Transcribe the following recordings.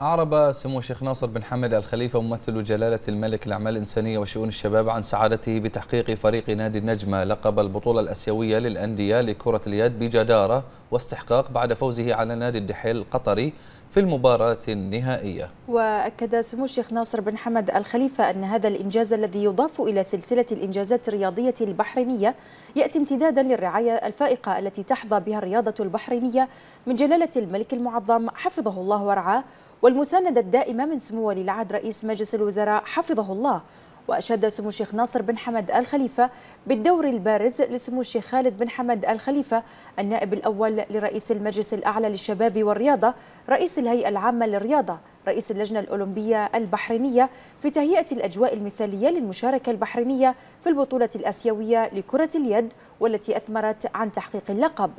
أعرب سمو الشيخ ناصر بن حمد الخليفة ممثل جلالة الملك الأعمال الإنسانية وشؤون الشباب عن سعادته بتحقيق فريق نادي النجمة لقب البطولة الأسيوية للأندية لكرة اليد بجدارة واستحقاق بعد فوزه على نادي الدحيل القطري في المباراة النهائية وأكد سمو الشيخ ناصر بن حمد الخليفة أن هذا الإنجاز الذي يضاف إلى سلسلة الإنجازات الرياضية البحرينية يأتي امتدادا للرعاية الفائقة التي تحظى بها الرياضة البحرينية من جلالة الملك المعظم حفظه الله ورعاه والمساندة الدائمة من سمو ولي العهد رئيس مجلس الوزراء حفظه الله وأشاد سمو الشيخ ناصر بن حمد الخليفة بالدور البارز لسمو الشيخ خالد بن حمد الخليفة النائب الأول لرئيس المجلس الأعلى للشباب والرياضة رئيس الهيئة العامة للرياضة رئيس اللجنة الأولمبية البحرينية في تهيئة الأجواء المثالية للمشاركة البحرينية في البطولة الآسيوية لكرة اليد والتي أثمرت عن تحقيق اللقب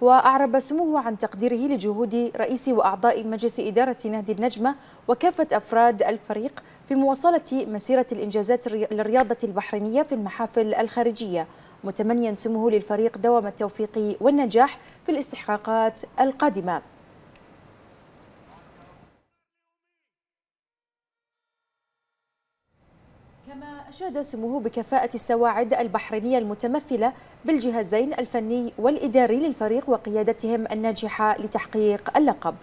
وأعرب سموه عن تقديره لجهود رئيس وأعضاء مجلس إدارة نهد النجمة وكافة أفراد الفريق في مواصلة مسيرة الإنجازات للرياضة البحرينية في المحافل الخارجية متمنيا سموه للفريق دوام التوفيق والنجاح في الاستحقاقات القادمة كما أشاد سموه بكفاءة السواعد البحرينية المتمثلة بالجهازين الفني والإداري للفريق وقيادتهم الناجحة لتحقيق اللقب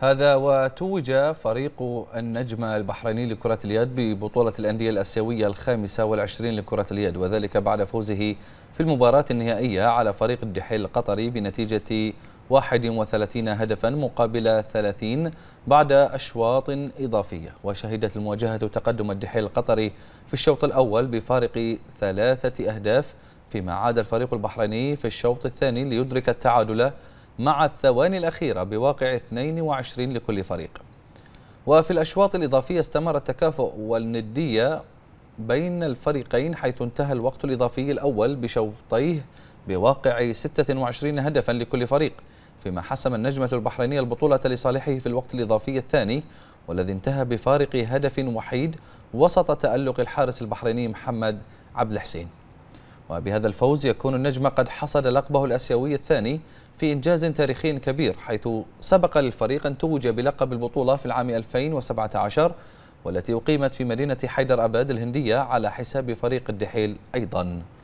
هذا وتوج فريق النجم البحريني لكرة اليد ببطولة الأندية الأسيوية الخامسة والعشرين لكرة اليد وذلك بعد فوزه في المباراة النهائية على فريق الدحيل القطري بنتيجة 31 هدفا مقابل 30 بعد أشواط إضافية وشهدت المواجهة تقدم الدحيل القطري في الشوط الأول بفارق ثلاثة أهداف فيما عاد الفريق البحريني في الشوط الثاني ليدرك التعادل مع الثواني الأخيرة بواقع 22 لكل فريق وفي الأشواط الإضافية استمر التكافؤ والندية بين الفريقين حيث انتهى الوقت الإضافي الأول بشوطيه بواقع 26 هدفا لكل فريق فيما حسم النجمة البحرينية البطولة لصالحه في الوقت الإضافي الثاني والذي انتهى بفارق هدف وحيد وسط تألق الحارس البحريني محمد عبد الحسين وبهذا الفوز يكون النجم قد حصد لقبه الأسيوي الثاني في إنجاز تاريخي كبير حيث سبق للفريق أن توج بلقب البطولة في العام 2017 والتي أقيمت في مدينة حيدر أباد الهندية على حساب فريق الدحيل أيضاً